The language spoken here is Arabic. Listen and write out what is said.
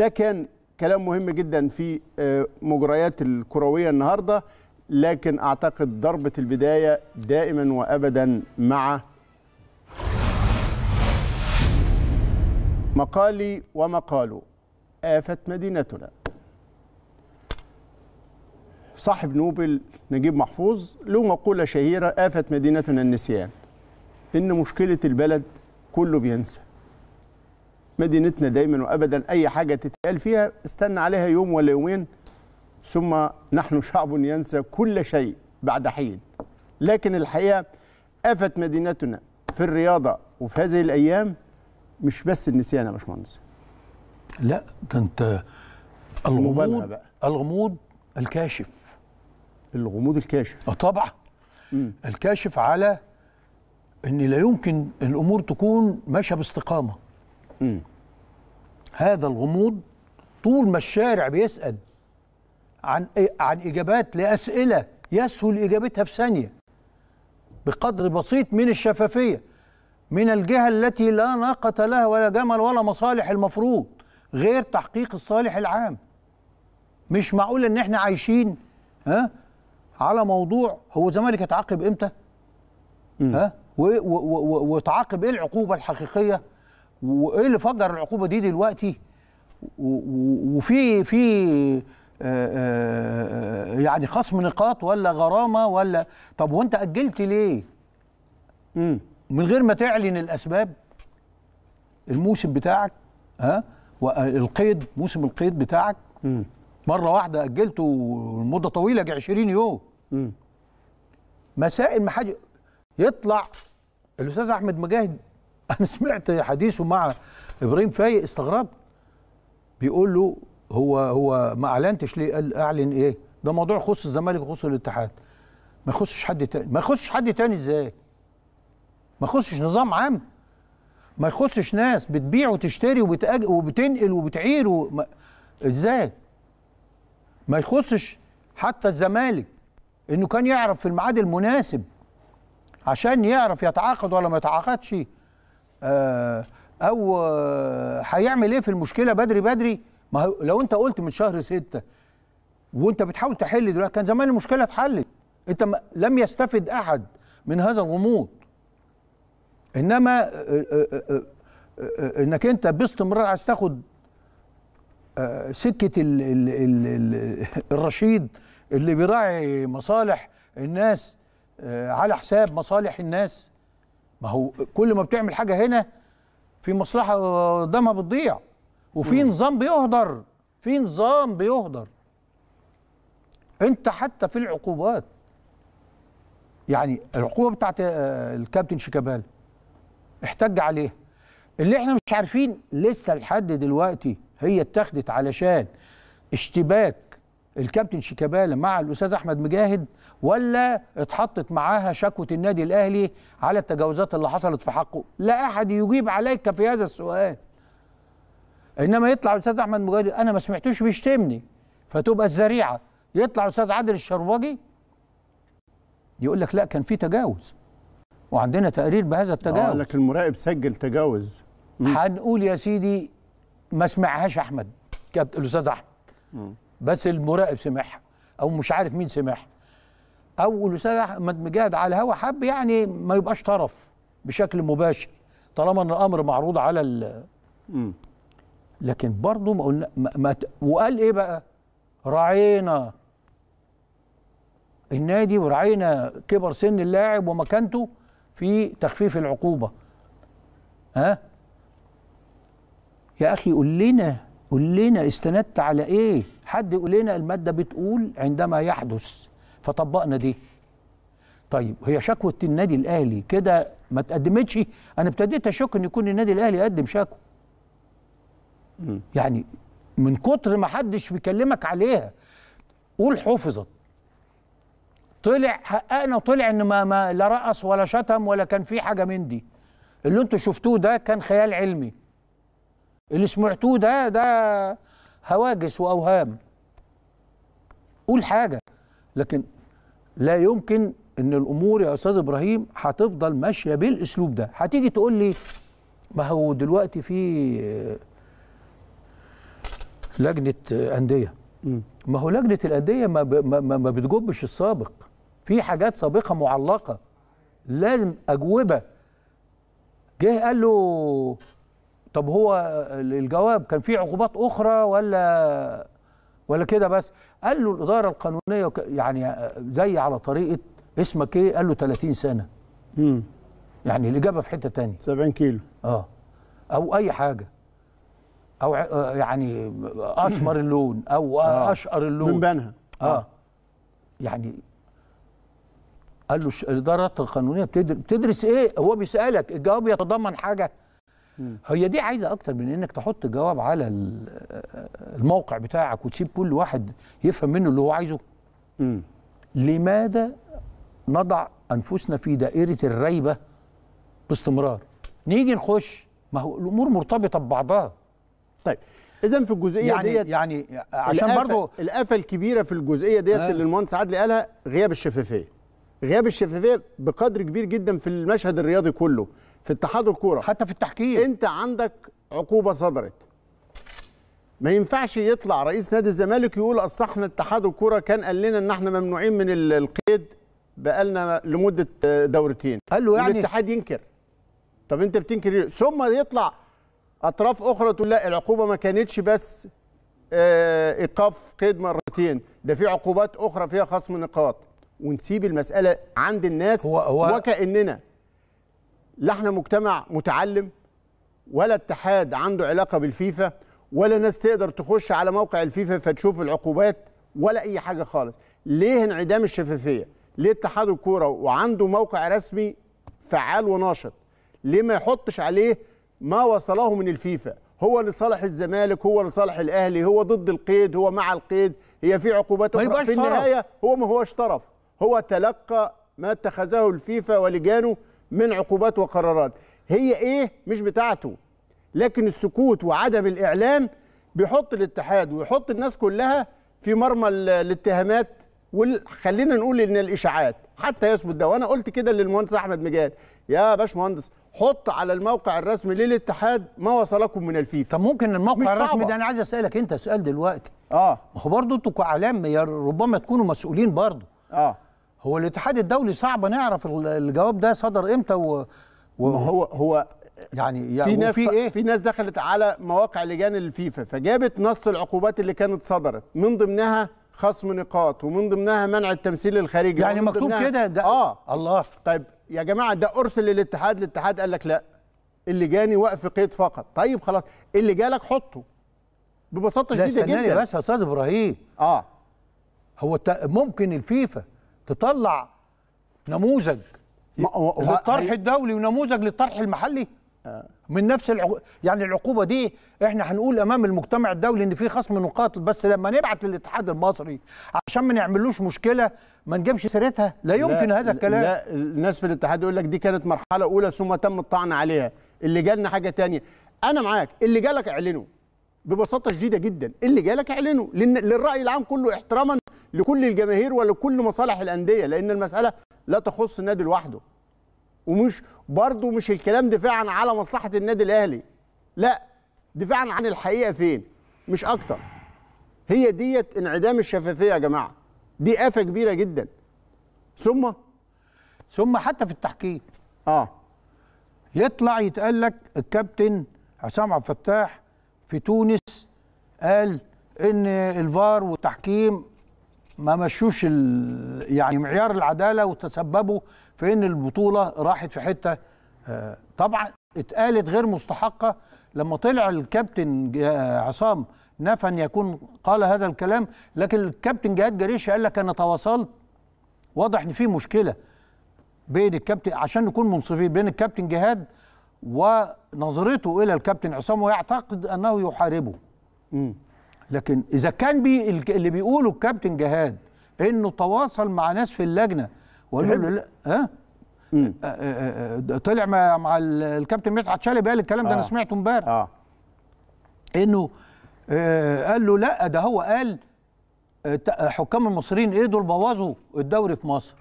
ده كان كلام مهم جدا في آه، مجريات الكروية النهاردة لكن أعتقد ضربة البداية دائما وأبدا مع مقالي ومقاله آفة مدينتنا صاحب نوبل نجيب محفوظ له مقولة شهيرة آفة مدينتنا النسيان إن مشكلة البلد كله بينسى مدينتنا دايما وابدا اي حاجه تتقال فيها استنى عليها يوم ولا يومين ثم نحن شعب ينسى كل شيء بعد حين لكن الحقيقه افت مدينتنا في الرياضه وفي هذه الايام مش بس النسيان يا باشمهندس لا ده انت الغموض بقى. الغموض الكاشف الغموض الكاشف اه طبعا الكاشف على ان لا يمكن الامور تكون ماشيه باستقامه هذا الغموض طول ما الشارع بيسأل عن عن إجابات لأسئلة يسهل إجابتها في ثانية بقدر بسيط من الشفافية من الجهة التي لا ناقة لها ولا جمل ولا مصالح المفروض غير تحقيق الصالح العام مش معقول ان احنا عايشين ها على موضوع هو الزمالك اتعاقب امتى ها واتعاقب ايه العقوبه الحقيقيه وايه اللي فجر العقوبه دي دلوقتي وفي في آه، آه، آه، يعني خصم نقاط ولا غرامه ولا طب وانت اجلت ليه؟ من غير ما تعلن الاسباب الموسم بتاعك ها والقيد موسم القيد بتاعك مره واحده اجلته لمده طويله جه 20 يوم مسائل ما حاجه يطلع الاستاذ احمد مجاهد انا سمعت حديثه مع ابراهيم فايق استغربت بيقول له هو هو ما اعلنتش ليه قال اعلن ايه ده موضوع يخص الزمالك ويخص الاتحاد ما يخصش حد تاني ما يخصش حد تاني ازاي ما يخصش نظام عام ما يخصش ناس بتبيع وتشتري وبتأج... وبتنقل وبتعير ما... ازاي ما يخصش حتى الزمالك انه كان يعرف في الميعاد المناسب عشان يعرف يتعاقد ولا ما يتعاقدش آه، او آه، هيعمل ايه في المشكله بدري بدري ما هو لو انت قلت من شهر ستة وانت بتحاول تحل دلوقتي كان زمان المشكله اتحلت انت لم يستفد احد من هذا الغموض انما آه، انك انت باستمرار عايز تاخد سكه الرشيد اللي بيراعي مصالح الناس على حساب مصالح الناس ما هو كل ما بتعمل حاجه هنا في مصلحه قدامها بتضيع وفي نظام بيهدر في نظام بيهدر انت حتى في العقوبات يعني العقوبه بتاعت آه، الكابتن شيكابالا احتج عليها اللي احنا مش عارفين لسه لحد دلوقتي هي اتخذت علشان اشتباك الكابتن شيكابالا مع الاستاذ احمد مجاهد ولا اتحطت معاها شكوه النادي الاهلي على التجاوزات اللي حصلت في حقه لا احد يجيب عليك في هذا السؤال انما يطلع الاستاذ احمد مجاهد انا ما سمعتوش بيشتمني فتبقى الذريعه يطلع الاستاذ عادل الشربجي يقول لك لا كان في تجاوز وعندنا تقرير بهذا آه، التجاوز لك المراقب سجل تجاوز هنقول يا سيدي ما سمعهاش احمد الاستاذ احمد بس المراقب سمعها او مش عارف مين سمعها او الاستاذ احمد مجاهد على الهوا حب يعني ما يبقاش طرف بشكل مباشر طالما ان الامر معروض على ال لكن برضه ما قلنا ما, ما وقال ايه بقى؟ راعينا النادي وراعينا كبر سن اللاعب ومكانته في تخفيف العقوبه ها يا اخي قول لنا قول لنا استندت على ايه حد يقول لنا الماده بتقول عندما يحدث فطبقنا دي طيب هي شكوى النادي الاهلي كده ما تقدمتش انا ابتديت اشك ان يكون النادي الاهلي قدم شكوى يعني من كتر ما حدش بيكلمك عليها قول حفظت طلع حققنا وطلع ان ما, ما لا رقص ولا شتم ولا كان في حاجه من دي اللي انتوا شفتوه ده كان خيال علمي اللي سمعتوه ده ده هواجس واوهام قول حاجه لكن لا يمكن ان الامور يا استاذ ابراهيم هتفضل ماشيه بالاسلوب ده هتيجي تقول لي ما هو دلوقتي في لجنه انديه ما هو لجنه الانديه ما, ما, ما بتجبش السابق في حاجات سابقه معلقه لازم اجوبه جه قال له طب هو الجواب كان في عقوبات اخرى ولا ولا كده بس قال له الاداره القانونيه يعني زي على طريقه اسمك ايه قال له 30 سنه امم يعني الاجابه في حته تانية 70 كيلو اه او اي حاجه او آه، يعني اشمر اللون او آه. اشقر اللون من بنها آه. اه يعني قال له الادارات القانونيه بتدرس ايه هو بيسالك الجواب يتضمن حاجه هي دي عايزه اكتر من انك تحط جواب على الموقع بتاعك وتسيب كل واحد يفهم منه اللي هو عايزه مم. لماذا نضع انفسنا في دائره الريبه باستمرار نيجي نخش ما هو الامور مرتبطه ببعضها طيب اذا في الجزئيه يعني ديت يعني عشان برضه القفه الكبيره في الجزئيه ديت آه. اللي المهندس عادل قالها غياب الشفافيه غياب الشفافيه بقدر كبير جدا في المشهد الرياضي كله في اتحاد الكوره حتى في التحكيم انت عندك عقوبه صدرت ما ينفعش يطلع رئيس نادي الزمالك يقول اصل احنا اتحاد الكوره كان قال لنا ان احنا ممنوعين من القيد بقالنا لمده آه، دورتين قال له يعني الاتحاد ينكر طب انت بتنكر ثم يطلع اطراف اخرى تقول لا العقوبه ما كانتش بس آه، ايقاف قيد مرتين ده في عقوبات اخرى فيها خصم نقاط ونسيب المساله عند الناس هو هو وكاننا لا احنا مجتمع متعلم ولا اتحاد عنده علاقه بالفيفا ولا ناس تقدر تخش على موقع الفيفا فتشوف العقوبات ولا اي حاجه خالص ليه انعدام الشفافيه ليه اتحاد الكوره وعنده موقع رسمي فعال وناشط ليه ما يحطش عليه ما وصله من الفيفا هو لصالح الزمالك هو لصالح الاهلي هو ضد القيد هو مع القيد هي في عقوبات في النهايه هو ما هوش طرف هو تلقى ما اتخذه الفيفا ولجانه من عقوبات وقرارات هي ايه مش بتاعته لكن السكوت وعدم الاعلان بيحط الاتحاد ويحط الناس كلها في مرمى الاتهامات وخلينا نقول ان الاشاعات حتى يثبت ده وانا قلت كده للمهندس احمد مجاد يا باشمهندس حط على الموقع الرسمي للاتحاد ما وصلكم من الفيفا طب ممكن الموقع الرسمي ده انا عايز اسالك انت سؤال دلوقتي اه ما هو برضه انتوا كاعلام ربما تكونوا مسؤولين برضه اه هو الاتحاد الدولي صعب نعرف الجواب ده صدر امتى و, و... ما هو هو يعني يعني في ناس في, إيه؟ في ناس دخلت على مواقع لجان الفيفا فجابت نص العقوبات اللي كانت صدرت من ضمنها خصم نقاط ومن ضمنها منع التمثيل الخارجي يعني مكتوب كده ده اه الله طيب يا جماعه ده ارسل للاتحاد الاتحاد قال لك لا اللي جاني وقف قيد فقط طيب خلاص اللي جالك حطه ببساطه شديده جدا بس يا استاذ ابراهيم اه هو ممكن الفيفا تطلع نموذج للطرح الدولي ونموذج للطرح المحلي من نفس العقو... يعني العقوبه دي احنا هنقول امام المجتمع الدولي ان في خصم نقاط بس لما نبعت للاتحاد المصري عشان ما نعملوش مشكله ما نجيبش سيرتها لا يمكن لا هذا الكلام لا الناس في الاتحاد يقول لك دي كانت مرحله اولى ثم تم الطعن عليها اللي جالنا حاجه ثانيه انا معاك اللي جالك اعلنه ببساطه شديده جدا اللي جالك اعلنه للراي العام كله احتراما لكل الجماهير ولكل مصالح الانديه لان المساله لا تخص النادي لوحده ومش برضه مش الكلام دفاعا على مصلحه النادي الاهلي لا دفاعا عن الحقيقه فين مش اكتر هي ديت انعدام الشفافيه يا جماعه دي افه كبيره جدا ثم ثم حتى في التحكيم اه يطلع يتقال لك الكابتن عصام عبد الفتاح في تونس قال ان الفار والتحكيم ما مشوش يعني معيار العداله وتسببوا في ان البطوله راحت في حته آه، طبعا اتقالت غير مستحقه لما طلع الكابتن آه، عصام نفى ان يكون قال هذا الكلام لكن الكابتن جهاد جريش قال لك انا تواصلت واضح ان في مشكله بين الكابتن عشان نكون منصفين بين الكابتن جهاد ونظرته الى الكابتن عصام ويعتقد انه يحاربه. م. لكن اذا كان بي اللي بيقوله الكابتن جهاد انه تواصل مع ناس في اللجنه وقالوا له لا ها آه،, آه،, آه،, أه؟ طلع مع الكابتن مدحت شلبي قال الكلام ده آه. انا سمعته امبارح آه. انه آه قال له لا ده هو قال حكام المصريين ايه دول بوظوا الدوري في مصر